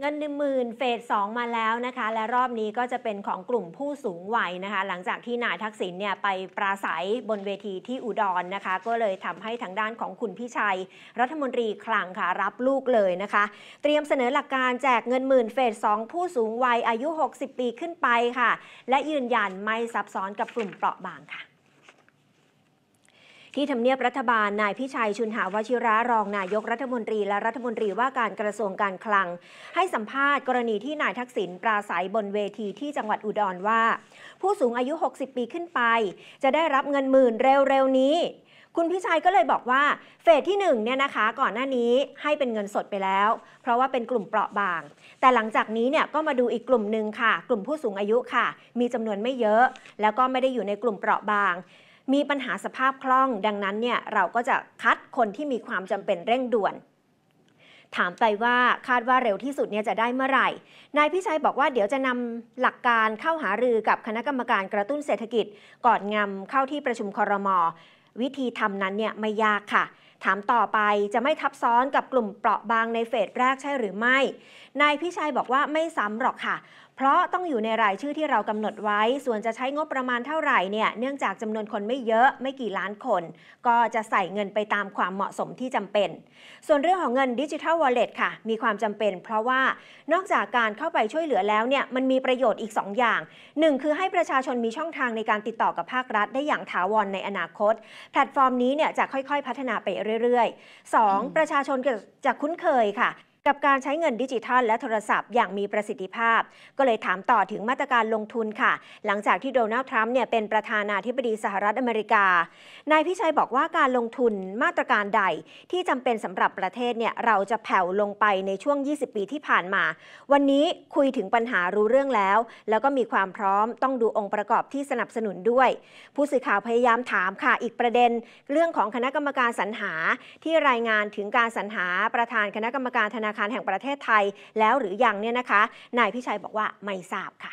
เงินหนึ่งหมื่นเฟสสองมาแล้วนะคะ และรอบนี้ก็จะเป็นของกลุ่มผู้สูงวัยนะคะ หลังจากที่นายทักษิณเนี่ยไปปราศัยบนเวทีที่อุดรนนะคะ ก็เลยทำให้ทางด้านของคุณพิชัย รัฐมนตรีคลังค่ะรับลูกเลยนะคะ เตรียมเสนอหลักการแจกเงินหมื่นเฟสสองผู้สูงวัยอายุ 60 ปีขึ้นไปค่ะ และยืนยันไม่ซับซ้อนกับกลุ่มเปราะบางค่ะที่ทำเนียบรัฐบาล นายพิชัย ชุนหาวชิระรองนายกรัฐมนตรีและรัฐมนตรีว่าการกระทรวงการคลัง ให้สัมภาษณ์กรณีที่นายทักษิณ ปราศัยบนเวทีที่จังหวัดอุดรว่า ผู้สูงอายุ 60 ปีขึ้นไป จะได้รับเงินหมื่นเร็วๆนี้ คุณพิชัยก็เลยบอกว่าเฟสที่1เนี่ยนะคะก่อนหน้านี้ให้เป็นเงินสดไปแล้วเพราะว่าเป็นกลุ่มเปราะบาง แต่หลังจากนี้เนี่ยก็มาดูอีกกลุ่มหนึ่งค่ะ กลุ่มผู้สูงอายุค่ะ มีจำนวนไม่เยอะ แล้วก็ไม่ได้อยู่ในกลุ่มเปราะบางมีปัญหาสภาพคล่องดังนั้นเนี่ยเราก็จะคัดคนที่มีความจำเป็นเร่งด่วน ถามไปว่าคาดว่าเร็วที่สุดเนี่ยจะได้เมื่อไหร่นายพิชัยบอกว่าเดี๋ยวจะนำหลักการเข้าหารือกับคณะกรรมการกระตุ้นเศรษฐกิจก่อนงำเข้าที่ประชุมคอรมอวิธีทำนั้นเนี่ยไม่ยากค่ะถามต่อไปจะไม่ทับซ้อนกับกลุ่มเปราะบางในเฟสแรกใช่หรือไม่ นายพิชัยบอกว่าไม่ซ้ำหรอกค่ะ เพราะต้องอยู่ในรายชื่อที่เรากำหนดไว้ ส่วนจะใช้งบประมาณเท่าไหร่เนี่ยเนื่องจากจำนวนคนไม่เยอะไม่กี่ล้านคน ก็จะใส่เงินไปตามความเหมาะสมที่จำเป็น ส่วนเรื่องของเงินดิจิทัลวอลเล็ตค่ะ มีความจำเป็นเพราะว่านอกจากการเข้าไปช่วยเหลือแล้วเนี่ยมันมีประโยชน์อีก 2 อย่าง 1 คือให้ประชาชนมีช่องทางในการติดต่อกับภาครัฐได้อย่างถาวรในอนาคต แพลตฟอร์มนี้เนี่ยจะค่อยๆ พัฒนาไปเรื่อยเรื่อยๆ 2. ประชาชนจะคุ้นเคยค่ะกับการใช้เงินดิจิทัลและโทรศัพท์ อย่างมีประสิทธิภาพ ก็เลยถามต่อถึงมาตรการลงทุนค่ะ หลังจากที่โดนัลด์ทรัมป์เนี่ยเป็นประธานาธิบดีสหรัฐอเมริกา นายพิชัยบอกว่าการลงทุนมาตรการใดที่จำเป็นสำหรับประเทศเนี่ยเราจะแผ่วลงไปในช่วง 20 ปีที่ผ่านมา วันนี้คุยถึงปัญหารู้เรื่องแล้ว แล้วก็มีความพร้อมต้องดูองค์ประกอบที่สนับสนุนด้วย ผู้สื่อข่าวพยายามถามค่ะอีกประเด็น เรื่องของคณะกรรมการสรรหา ที่รายงานถึงการสรรหา ประธานคณะกรรมการธนาาคารแห่งประเทศไทยแล้วหรือยังเนี่ยนะคะ นายพิชัยบอกว่าไม่ทราบค่ะ